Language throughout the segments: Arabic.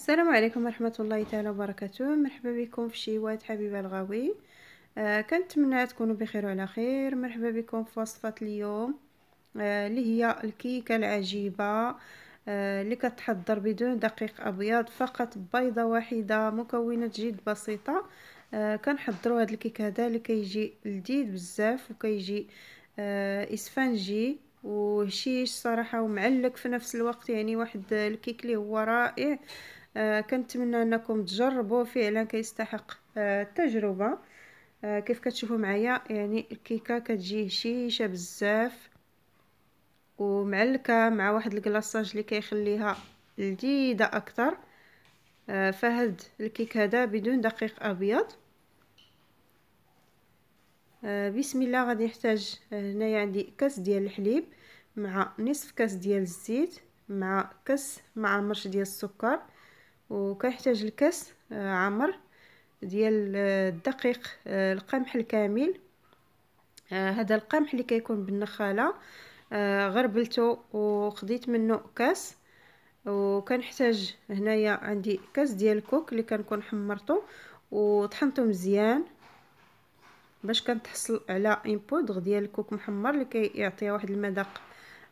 السلام عليكم ورحمة الله تعالى وبركاته مرحبا بكم في شيوات حبيبة الغاوي آه كنتمنى تكونوا بخير وعلى خير مرحبا بكم في وصفة اليوم آه، اللي آه هي الكيكة العجيبة آه، اللي آه كتحضر بدون دقيق أبيض فقط بيضة واحدة مكونات جد بسيطة آه كنحضروا هذا الكيك هذا اللي كيجي لذيذ بزاف وكيجي آه اسفنجي وهشيش صراحه ومعلق في نفس الوقت يعني واحد الكيك اللي هو رائع آه، كنتمنى انكم تجربوا فعلا كيستحق آه، التجربه آه، كيف كتشوفوا معايا يعني الكيكه كتجي هشيشه بزاف ومعلكه مع واحد الكلاصاج اللي كيخليها لذيذه اكثر فهاد الكيك هذا بدون دقيق ابيض بسم الله غادي نحتاج هنايا عندي كاس ديال الحليب مع نصف كاس ديال الزيت مع كاس معمرش ديال السكر وكنحتاج الكاس آه، عمر ديال آه، الدقيق آه، القمح الكامل هذا القمح اللي كيكون بالنخاله غربلته وخديت منه كاس وكنحتاج هنايا عندي كاس ديال الكوك اللي كنكون حمرته وطحنته مزيان باش كنتحصل على ان بودغ ديال الكوك محمر اللي كيعطي واحد المذاق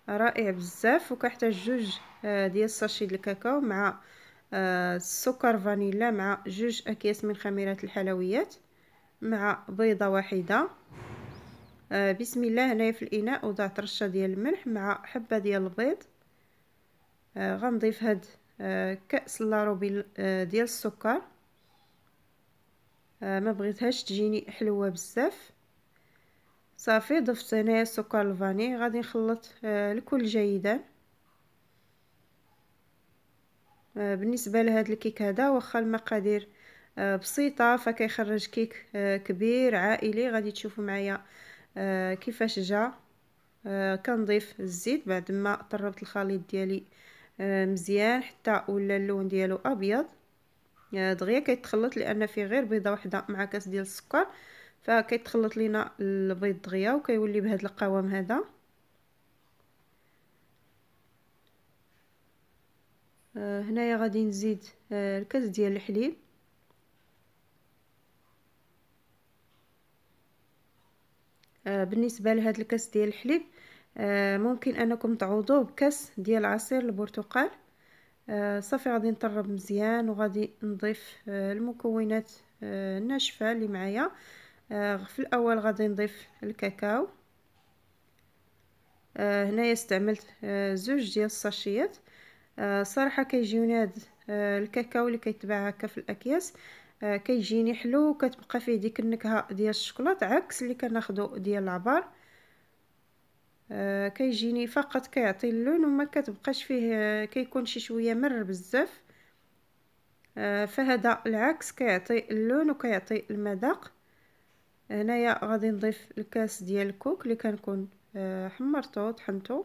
رائع بزاف وكنحتاج جوج ديال الساشي ديال الكاكاو مع السكر آه، فانيلا مع جوج اكياس من خميرة الحلويات مع بيضه واحده آه، بسم الله هنايا في الاناء وضعت رشه ديال الملح مع حبه ديال البيض آه، غنضيف هاد كاس لاروبيل ديال السكر ما بغيتهاش تجيني حلوه بزاف صافي ضفت هنايا السكر الفاني غادي نخلط الكل جيدا آه، بالنسبه لهذا الكيك هذا واخا المقادير آه، بسيطه فكيخرج كيك آه، كبير عائلي غادي تشوفوا معايا كيفاش جا كنضيف الزيت بعد ما طربت الخليط ديالي مزيان حتى ولا اللون ديالو ابيض دغيا كيتخلط لان فيه غير بيضه واحده مع كاس ديال السكر فكيتخلط لينا البيض دغيا وكيولي بهذا القوام هذا هنايا غادي نزيد آه، الكاس ديال الحليب آه، بالنسبه لهاد الكاس ديال الحليب آه، ممكن انكم تعوضوه بكاس ديال عصير البرتقال صافي غادي نطرب مزيان وغادي نضيف المكونات الناشفه اللي معايا في الاول غادي نضيف الكاكاو هنايا استعملت زوج ديال الساشيات آه، صراحة كيجيوني هاد آه، الكاكاو اللي كيتباع هكا في الاكياس آه، كيجيني حلو وكتبقى فيه ديك النكهه ديال الشكلاط عكس اللي كناخدو ديال العبار كيجيني فقط كيعطي اللون وما كتبقاش فيه كيكون شي شويه مر بزاف فهذا العكس كيعطي اللون وكيعطي المذاق هنايا غادي نضيف الكاس ديال الكوك اللي كنكون حمرته وطحنته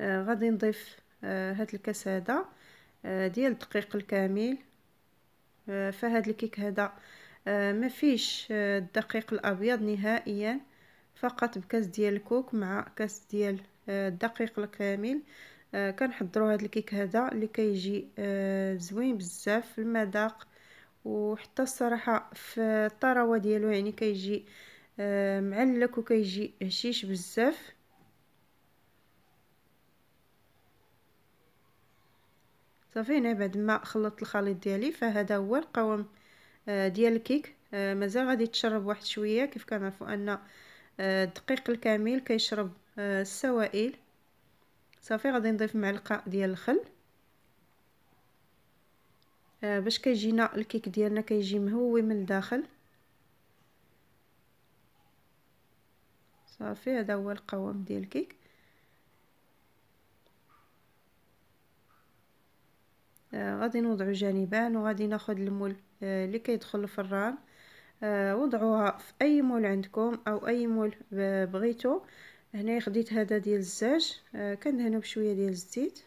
آه، غادي نضيف آه، هاد الكاس هذا آه، ديال الدقيق الكامل فهاد الكيك هذا ما فيش الدقيق الابيض نهائيا فقط بكاس ديال الكوك مع كاس ديال الدقيق الكامل كنحضروا هاد الكيك هذا اللي كيجي زوين بزاف في المذاق وحتى الصراحه في الطراوه ديالو يعني كيجي معلك وكيجي هشيش بزاف صافي هنا بعد ما خلطت الخليط ديالي فهذا هو القوام آه، ديال الكيك آه، مازال غادي تشرب واحد شويه كيف كنعرفوا ان آه، الدقيق الكامل كيشرب السوائل صافي غادي نضيف معلقه ديال الخل باش كيجينا الكيك ديالنا كيجي مهوي من الداخل صافي هذا هو القوام ديال الكيك آه، غادي نوضعو جانبان وغادي ناخد المول آه، اللي كيدخل الفران آه، وضعوها في اي مول عندكم او اي مول بغيتو هنا خديت هذا ديال الزاج كندهنو بشويه ديال الزيت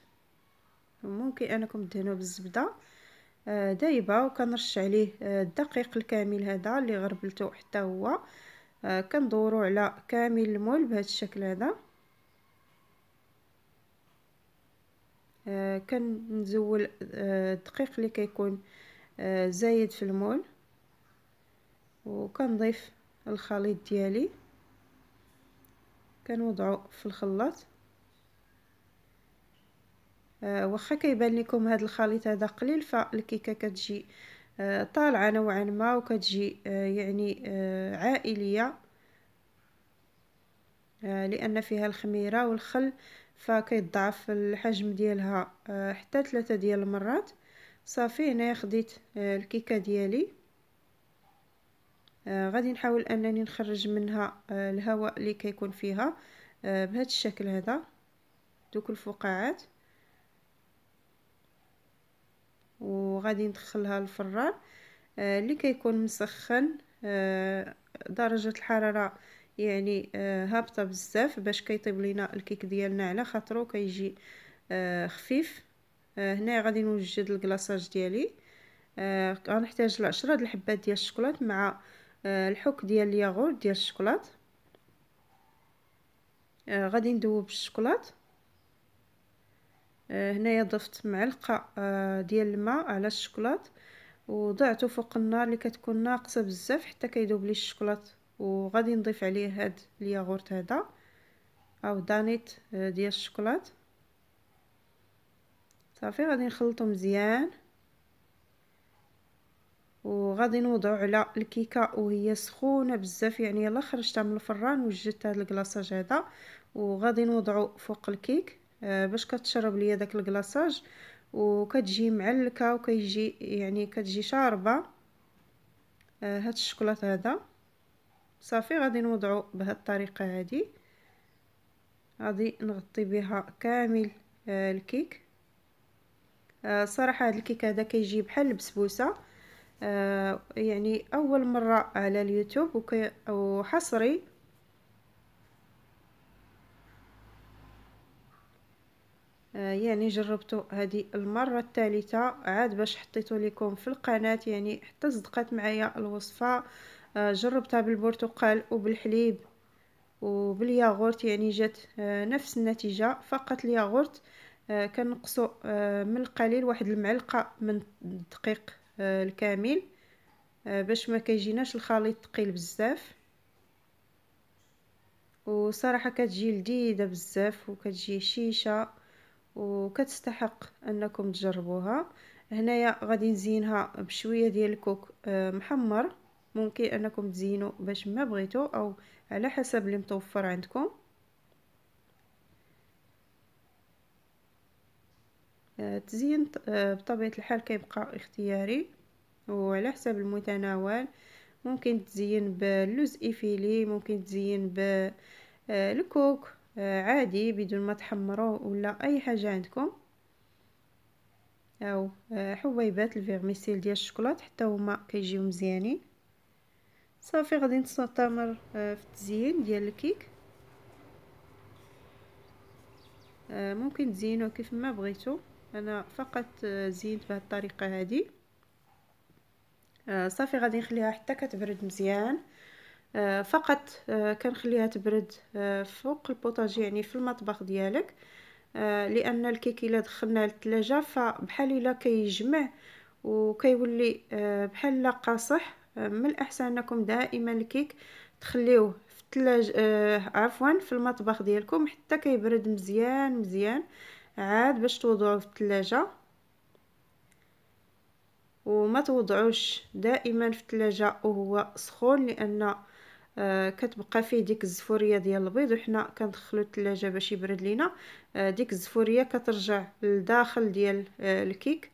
ممكن انكم تدهنوه بالزبده دايبه وكنرش عليه الدقيق الكامل هذا اللي غربلته حتى هو كندورو على كامل المول بهذا الشكل هذا آه، كنزول الدقيق آه، اللي كيكون آه، زايد في المول وكنضيف الخليط ديالي كنوضعو في الخلاط واخا كيبان لكم هذا الخليط هذا قليل فالكيكه كتجي طالعه نوعا ما وكتجي يعني عائليه لان فيها الخميره والخل فكيضعف الحجم ديالها آه، حتى ثلاثة ديال المرات صافي هنايا خديت آه، الكيكه ديالي آه، غادي نحاول انني نخرج منها الهواء اللي كيكون فيها بهذا الشكل هذا دوك الفقاعات وغادي ندخلها للفران اللي كيكون مسخن درجه الحراره يعني آه، هابطه بزاف باش كيطيب لينا الكيك ديالنا على خاطرو كيجي آه، خفيف آه، هنا غادي نوجد الكلاصاج ديالي غنحتاج ل د الحبات ديال الشوكولات مع الحك ديال الياغورت ديال الشوكولات غادي ندوب الشوكولات هنايا ضفت معلقه ديال الماء على الشوكولات وضعته فوق النار اللي كتكون ناقصه بزاف حتى كيذوب لي الشوكولات وغادي نضيف عليه هاد الياغورت هذا او دانيت آه، ديال الشوكولات صافي غادي نخلطو مزيان وغادي نوضعو على الكيكه وهي سخونه بزاف يعني يلا خرجتها من الفران وجدت هذا الكلاصاج هذا وغادي نوضعو فوق الكيك آه، باش كتشرب ليا داك الكلاصاج وكتجي معلكه وكيجي يعني كتجي شاربه آه، هاد الشوكولات هذا صافي غادي نوضعو بهاد الطريقه هادي غادي نغطي بها كامل آه الكيك آه صراحه هاد الكيك هذا كيجي بحال البسبوسه آه يعني اول مره على اليوتيوب وحصري آه، يعني جربته هذه المره الثالثه عاد باش حطيته لكم في القناه يعني حتى صدقت معايا الوصفه آه، جربتها بالبرتقال وبالحليب وبالياغورت يعني جات آه، نفس النتيجة فقط الياغورت آه، كنقصو من القليل واحد المعلقة من الدقيق الكامل باش ما كيجيناش الخليط ثقيل بزاف وصراحة كتجي لذيذة بزاف وكتجي شيشة وكتستحق انكم تجربوها هنايا غادي نزينها بشوية ديال الكوك محمر ممكن انكم تزينوا باش ما بغيتو او على حسب اللي متوفر عندكم آه، تزين آه، بطبيعه الحال كيبقى اختياري وعلى حسب المتناول ممكن تزين باللوز ايفيلي ممكن تزين بالكوك آه، عادي بدون ما تحمروه ولا اي حاجه عندكم او حبيبات الفيرميسيل ديال الشوكولات حتى هما كيجيو مزيانين صافي غادي نستمر آه، في التزيين ديال الكيك آه، ممكن تزينوه كيف ما بغيتو انا فقط آه، زينت بهذه الطريقه هذه صافي غادي نخليها حتى كتبرد مزيان فقط كنخليها تبرد فوق البوطاجي يعني في المطبخ ديالك لان الكيك الا دخلناه للثلاجه فبحال الا كيجمع وكيولي بحال لا قاصح من الاحسن انكم دائما الكيك تخليوه في الثلاجه آه عفوا في المطبخ ديالكم حتى كيبرد مزيان مزيان عاد باش توضعوه في الثلاجه وما توضعوش دائما في الثلاجه وهو سخون لان آه كتبقى فيه ديك الزفوريه ديال البيض وحنا كندخلو الثلاجه باش يبرد لينا آه ديك الزفوريه كترجع لداخل ديال آه الكيك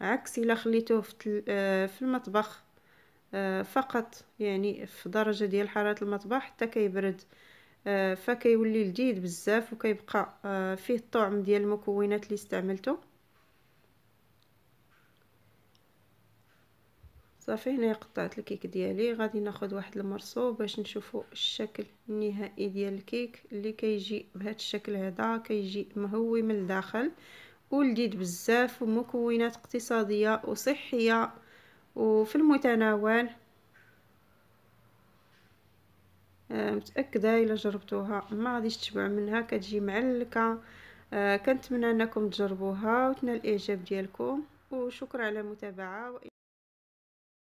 عكس الا خليتوه في آه، في المطبخ آه، فقط يعني في درجه ديال حراره المطبخ حتى كيبرد آه، فكيولي لذيذ بزاف وكيبقى فيه الطعم ديال المكونات اللي استعملته صافي هنايا قطعت الكيك ديالي غادي ناخذ واحد المرصو باش نشوفوا الشكل النهائي ديال الكيك اللي كيجي بهذا الشكل هذا كيجي مهوي من الداخل ولذيذ بزاف ومكونات اقتصاديه وصحيه وفي المتناول آه، متاكده الا جربتوها ما غاديش تشبع منها كتجي معلكه آه، كنتمنى انكم تجربوها وتنال الاعجاب ديالكم وشكرا على المتابعه